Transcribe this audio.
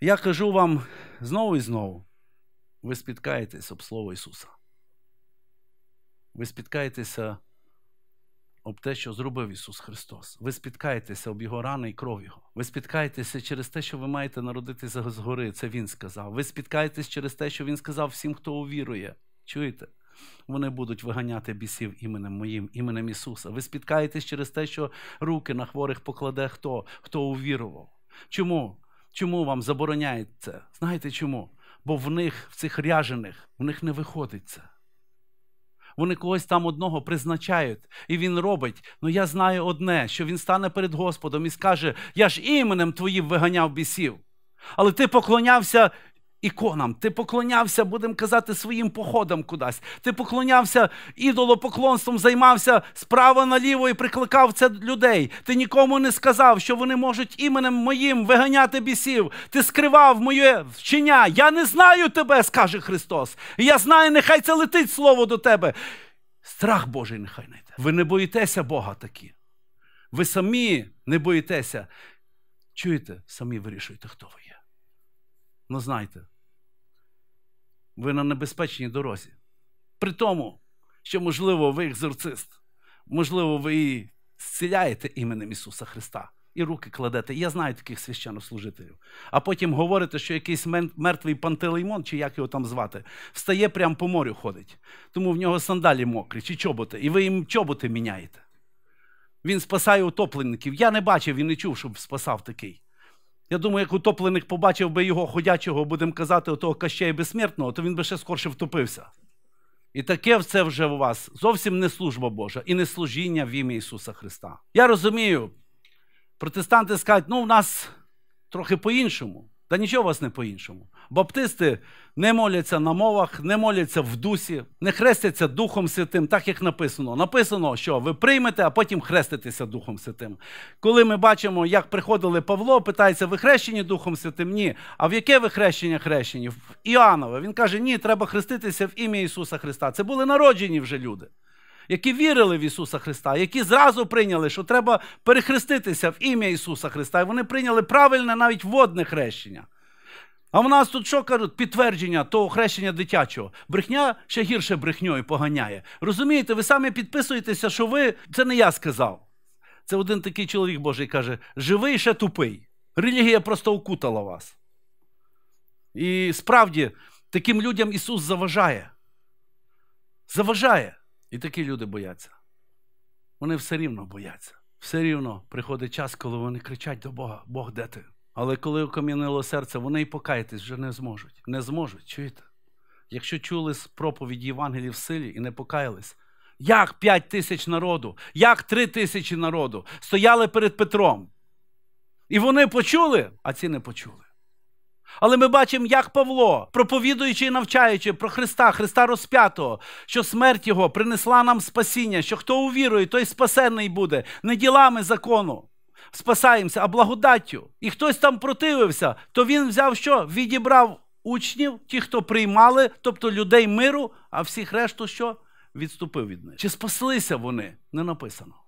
Я кажу вам знову і знову, ви спіткаєтесь об Слово Ісуса. Ви спіткаєтеся об те, що зробив Ісус Христос. Ви спіткаєтеся об Його рани і кров Його. Ви спіткаєтеся через те, що ви маєте народитися з гори, це Він сказав. Ви спіткаєтесь через те, що Він сказав всім, хто увірує. Чуєте? Вони будуть виганяти бісів іменем моїм, іменем Ісуса. Ви спіткаєтесь через те, що руки на хворих покладе хто, хто увірував. Чому? Чому вам забороняють це? Знаєте чому? Бо в них, в цих ряжених, в них не виходить це. Вони когось там одного призначають, і він робить. Ну я знаю одне, що він стане перед Господом і скаже: Я ж іменем твоїм виганяв бісів, але ти поклонявся іконам, ти поклонявся, будемо казати, своїм походам кудись. Ти поклонявся ідолопоклонством, займався справа наліво і прикликав це людей. Ти нікому не сказав, що вони можуть іменем моїм виганяти бісів. Ти скривав моє вчення. Я не знаю тебе, скаже Христос. Я знаю, нехай це летить слово до тебе. Страх Божий нехай найде. Ви не боїтеся Бога такі. Ви самі не боїтеся. Чуєте, самі вирішуйте, хто ви є. Ну знайте, ви на небезпечній дорозі. При тому, що, можливо, ви екзорцист, можливо, ви і зціляєте іменем Ісуса Христа і руки кладете. Я знаю таких священнослужителів. А потім говорите, що якийсь мертвий пантелеймон, чи як його там звати, встає прямо по морю ходить. Тому в нього сандалі мокрі, чи чоботи, і ви їм чоботи міняєте. Він спасає утопленників. Я не бачив і не чув, щоб спасав такий. Я думаю, як утоплених побачив би його ходячого, будемо казати, отого кащея безсмертного, то він би ще скорше втопився. І таке це вже у вас зовсім не служба Божа і не служіння в ім'я Ісуса Христа. Я розумію, протестанти скажуть, ну в нас трохи по-іншому. Та нічого у вас не по-іншому. Баптисти не моляться на мовах, не моляться в дусі, не хрестяться Духом Святим, так як написано. Написано, що ви приймете, а потім хреститеся Духом Святим. Коли ми бачимо, як приходили Павло, питається, ви хрещені Духом Святим? Ні. А в яке ви хрещення хрещені? В Іоаннове. Він каже, ні, треба хреститися в ім'я Ісуса Христа. Це були народжені вже люди які вірили в Ісуса Христа, які зразу прийняли, що треба перехреститися в ім'я Ісуса Христа. І вони прийняли правильне навіть водне хрещення. А в нас тут що кажуть? Підтвердження того хрещення дитячого. Брехня ще гірше брехньою поганяє. Розумієте, ви самі підписуєтеся, що ви це не я сказав. Це один такий чоловік Божий каже: живий ще тупий. Релігія просто окутала вас. І справді таким людям Ісус заважає. Заважає. І такі люди бояться. Вони все рівно бояться. Все рівно приходить час, коли вони кричать до Бога: Бог, де ти? Але коли окам'янило серце, вони і покаятись вже не зможуть. Не зможуть, чуєте? Якщо чули з проповіді Євангелії в силі і не покаялись, як п'ять тисяч народу, як три тисячі народу стояли перед Петром. І вони почули, а ці не почули. Але ми бачимо, як Павло, проповідуючи і навчаючи про Христа, Христа розп'ятого, що смерть Його принесла нам спасіння, що хто увірує, той спасенний буде, не ділами закону. Спасаємося, а благодаттю. І хтось там противився, то він взяв що? Відібрав учнів, ті, хто приймали, тобто людей миру, а всіх решту що? Відступив від них. Чи спаслися вони? Не написано.